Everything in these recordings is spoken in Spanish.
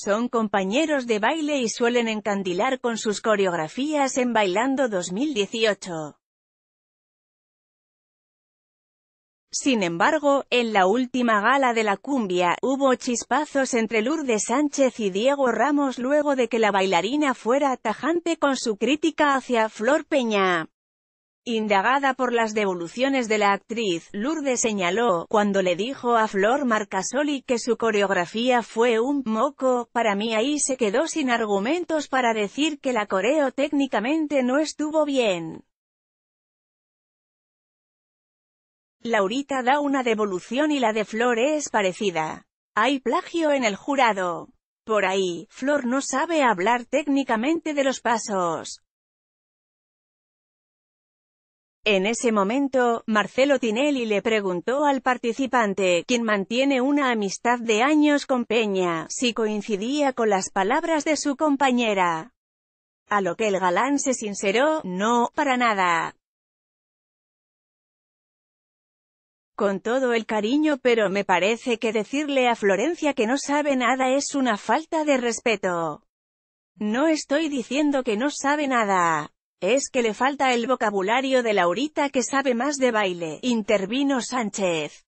Son compañeros de baile y suelen encandilar con sus coreografías en Bailando 2018. Sin embargo, en la última gala de la cumbia, hubo chispazos entre Lourdes Sánchez y Diego Ramos luego de que la bailarina fuera tajante con su crítica hacia Flor Peña. Indagada por las devoluciones de la actriz, Lourdes señaló, cuando le dijo a Flor Marcasoli que su coreografía fue un «moco», para mí ahí se quedó sin argumentos para decir que la coreo técnicamente no estuvo bien. Laurita da una devolución y la de Flor es parecida. Hay plagio en el jurado. Por ahí, Flor no sabe hablar técnicamente de los pasos. En ese momento, Marcelo Tinelli le preguntó al participante, quien mantiene una amistad de años con Peña, si coincidía con las palabras de su compañera. A lo que el galán se sinceró, no, para nada. Con todo el cariño pero me parece que decirle a Florencia que no sabe nada es una falta de respeto. No estoy diciendo que no sabe nada. Es que le falta el vocabulario de Laurita que sabe más de baile, intervino Sánchez.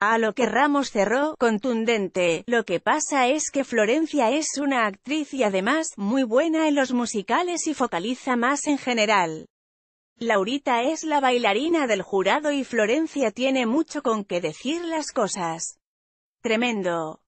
A lo que Ramos cerró, contundente, lo que pasa es que Florencia es una actriz y además, muy buena en los musicales y focaliza más en general. Laurita es la bailarina del jurado y Florencia tiene mucho con que decir las cosas. Tremendo.